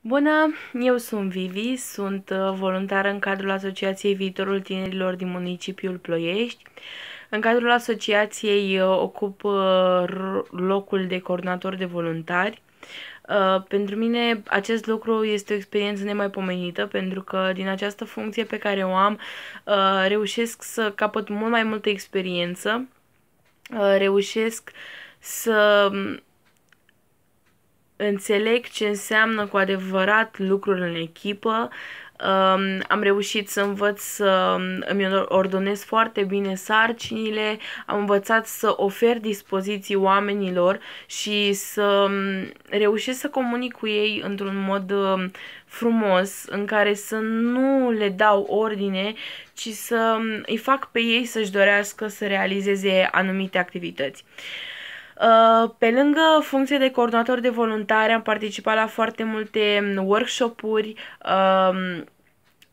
Bună, eu sunt Vivi, sunt uh, voluntară în cadrul Asociației Viitorul Tinerilor din municipiul Ploiești. În cadrul asociației uh, ocup uh, locul de coordonator de voluntari. Pentru mine acest lucru este o experiență nemaipomenită pentru că din această funcție pe care o am reușesc să capăt mult mai multă experiență, reușesc să înțeleg ce înseamnă cu adevărat lucrul în echipă, Um, am reușit să învăț să um, îmi ordonez foarte bine sarcinile, am învățat să ofer dispoziții oamenilor și să um, reușesc să comunic cu ei într-un mod um, frumos, în care să nu le dau ordine, ci să îi fac pe ei să-și dorească să realizeze anumite activități. Uh, Uh, pe lângă funcție de coordonator de voluntari, am participat la foarte multe um, workshop-uri, um,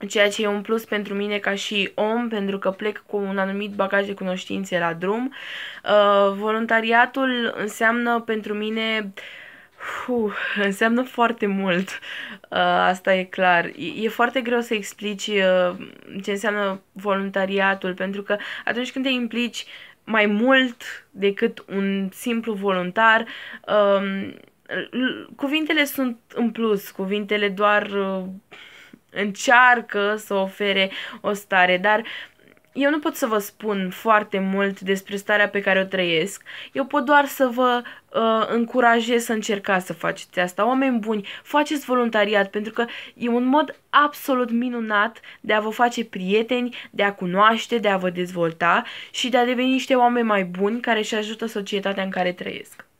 ceea ce e un plus pentru mine ca și om, pentru că plec cu un anumit bagaj de cunoștințe la drum. Uh, voluntariatul înseamnă pentru mine Uh, înseamnă foarte mult, uh, asta e clar. E, e foarte greu să explici uh, ce înseamnă voluntariatul, pentru că atunci când te implici mai mult decât un simplu voluntar. Um, cuvintele sunt în plus, cuvintele doar uh, încearcă să ofere o stare, dar eu nu pot să vă spun foarte mult despre starea pe care o trăiesc, eu pot doar să vă uh, încurajez să încercați să faceți asta. Oameni buni, faceți voluntariat pentru că e un mod absolut minunat de a vă face prieteni, de a cunoaște, de a vă dezvolta și de a deveni niște oameni mai buni care își ajută societatea în care trăiesc.